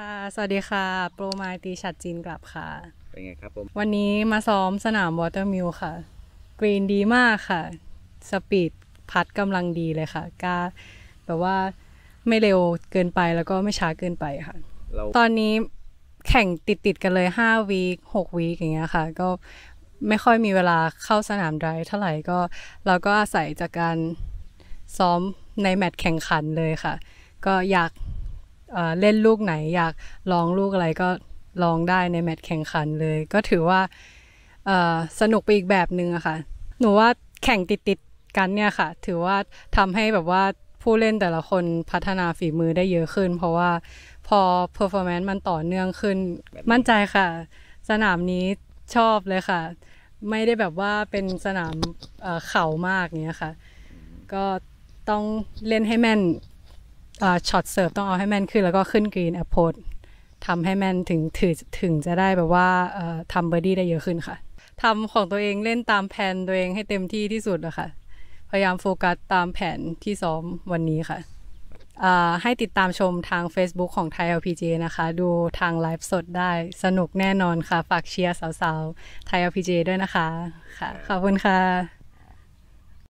ค่ะสวัสดีค่ะ โปรมาตีฉัดจีนกลับค่ะเป็นไงครับผมวันนี้มาซ้อมสนามวอเตอร์มิลค่ะกรีนดีมากค่ะสปีดพัดกำลังดีเลยค่ะกล้าแบบว่าไม่เร็วเกินไปแล้วก็ไม่ช้าเกินไปค่ะตอนนี้แข่งติดติดกันเลย5วีค6วีคอย่างเงี้ยค่ะก็ไม่ค่อยมีเวลาเข้าสนามไดร์เท่าไหร่ก็เราก็อาศัยจากการซ้อมในแมตช์แข่งขันเลยค่ะ ก็อยากเล่นลูกไหนอยากลองลูกอะไรก็ลองได้ในแมตช์แข่งขันเลยก็ถือว่าสนุกไปอีกแบบหนึ่งอะค่ะ หนูว่าแข่งติดๆกันเนี่ยค่ะ ถือว่าทำให้แบบว่าผู้เล่นแต่ละคนพัฒนาฝีมือได้เยอะขึ้น เพราะว่าพอ performance มันต่อเนื่องขึ้น มั่นใจค่ะ สนามนี้ชอบเลยค่ะ ไม่ได้แบบว่าเป็นสนามเข่ามากเนี้ยค่ะ ก็ต้องเล่นให้แม่นช็อตเสิร์ฟต้องเอาให้แม่นขึ้นแล้วก็ขึ้นกรีนแอปโพสทำให้แม่นถึงถือถึงจะได้แบบว่าทำเบอร์ดี้ได้เยอะขึ้นค่ะทำของตัวเองเล่นตามแผนตัวเองให้เต็มที่ที่สุดอะค่ะ พยายามโฟกัสตามแผนที่ซ้อมวันนี้ค่ะ ให้ติดตามชมทาง Facebook ของไทย LPG นะคะ ดูทางไลฟ์สดได้ สนุกแน่นอนค่ะฝากเชียร์สาวๆไทย LPG ด้วยนะคะค่ะขอบคุณค่ะ